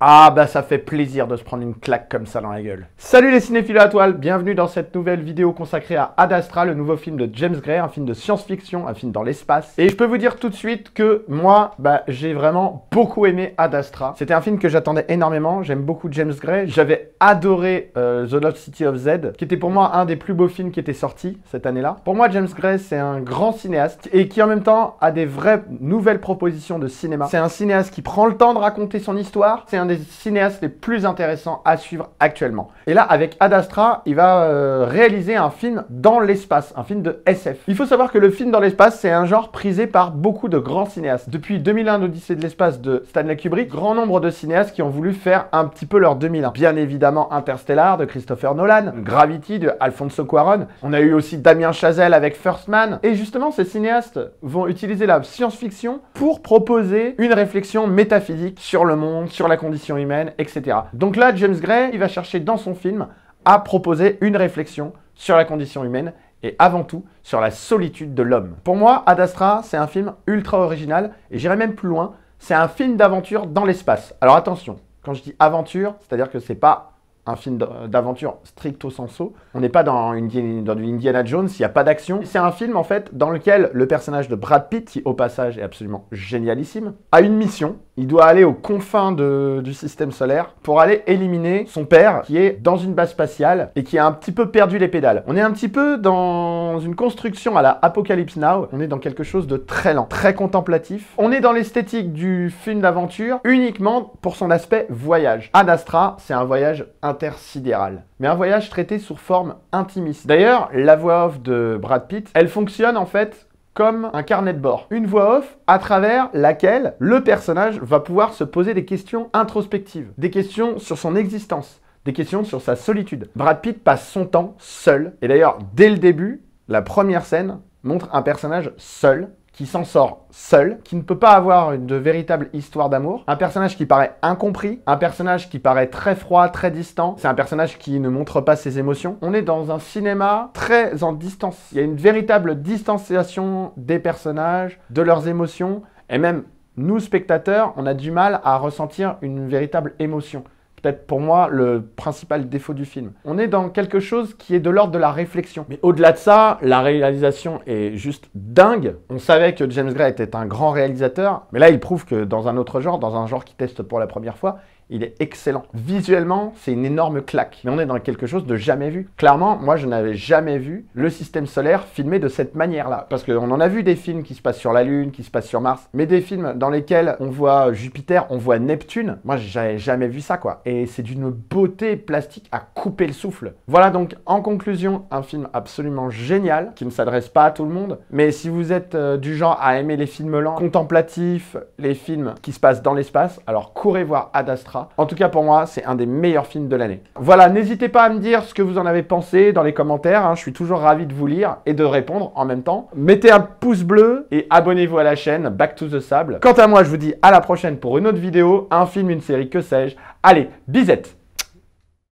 Ah bah ça fait plaisir de se prendre une claque comme ça dans la gueule. Salut les cinéphiles à toile, bienvenue dans cette nouvelle vidéo consacrée à Ad Astra, le nouveau film de James Gray, un film de science-fiction, un film dans l'espace. Et je peux vous dire tout de suite que moi, bah j'ai vraiment beaucoup aimé Ad Astra. C'était un film que j'attendais énormément, j'aime beaucoup James Gray. J'avais adoré euh, The Lost City of Z, qui était pour moi un des plus beaux films qui était sorti cette année-là. Pour moi, James Gray, c'est un grand cinéaste et qui en même temps a des vraies nouvelles propositions de cinéma. C'est un cinéaste qui prend le temps de raconter son histoire, c'est un des cinéastes les plus intéressants à suivre actuellement. Et là, avec Ad Astra, il va euh, réaliser un film dans l'espace, un film de SF. Il faut savoir que le film dans l'espace, c'est un genre prisé par beaucoup de grands cinéastes. Depuis 2001, l'Odyssée de l'espace de Stanley Kubrick, grand nombre de cinéastes qui ont voulu faire un petit peu leur 2001. Bien évidemment, Interstellar de Christopher Nolan, Gravity de Alfonso Cuaron. On a eu aussi Damien Chazelle avec First Man. Et justement, ces cinéastes vont utiliser la science-fiction pour proposer une réflexion métaphysique sur le monde, sur la condition humaine, etc. Donc là, James Gray, il va chercher dans son film à proposer une réflexion sur la condition humaine et avant tout sur la solitude de l'homme. Pour moi, Ad Astra, c'est un film ultra original et j'irai même plus loin, c'est un film d'aventure dans l'espace. Alors attention, quand je dis aventure, c'est-à-dire que c'est pas un film euh, d'aventure stricto sensu. On n'est pas dans une, Indiana Jones, il n'y a pas d'action. C'est un film en fait dans lequel le personnage de Brad Pitt, qui au passage est absolument génialissime, a une mission. Il doit aller aux confins du système solaire pour aller éliminer son père qui est dans une base spatiale et qui a un petit peu perdu les pédales. On est un petit peu dans une construction à la Apocalypse Now. On est dans quelque chose de très lent, très contemplatif. On est dans l'esthétique du film d'aventure uniquement pour son aspect voyage. Ad Astra, c'est un voyage intéressant sidéral Mais un voyage traité sous forme intimiste. D'ailleurs, la voix off de Brad Pitt, elle fonctionne en fait comme un carnet de bord. Une voix off à travers laquelle le personnage va pouvoir se poser des questions introspectives, des questions sur son existence, des questions sur sa solitude. Brad Pitt passe son temps seul, et d'ailleurs, dès le début, la première scène montre un personnage seul qui s'en sort seul, qui ne peut pas avoir de véritable histoire d'amour, un personnage qui paraît incompris, un personnage qui paraît très froid, très distant, c'est un personnage qui ne montre pas ses émotions. On est dans un cinéma très en distance. Il y a une véritable distanciation des personnages, de leurs émotions, et même nous, spectateurs, on a du mal à ressentir une véritable émotion peut-être pour moi le principal défaut du film. On est dans quelque chose qui est de l'ordre de la réflexion. Mais au-delà de ça, la réalisation est juste dingue. On savait que James Gray était un grand réalisateur, mais là il prouve que dans un autre genre, dans un genre qui teste pour la première fois, il est excellent. Visuellement, c'est une énorme claque. Mais on est dans quelque chose de jamais vu. Clairement, moi, je n'avais jamais vu le système solaire filmé de cette manière-là. Parce qu'on en a vu des films qui se passent sur la Lune, qui se passent sur Mars, mais des films dans lesquels on voit Jupiter, on voit Neptune. Moi, j'avais jamais vu ça, quoi. Et c'est d'une beauté plastique à couper le souffle. Voilà donc, en conclusion, un film absolument génial qui ne s'adresse pas à tout le monde. Mais si vous êtes euh, du genre à aimer les films lents, contemplatifs, les films qui se passent dans l'espace, alors courez voir Ad Astra en tout cas, pour moi, c'est un des meilleurs films de l'année. Voilà, n'hésitez pas à me dire ce que vous en avez pensé dans les commentaires. Hein. Je suis toujours ravi de vous lire et de répondre en même temps. Mettez un pouce bleu et abonnez-vous à la chaîne Back to the Sable. Quant à moi, je vous dis à la prochaine pour une autre vidéo, un film, une série, que sais-je. Allez, bisette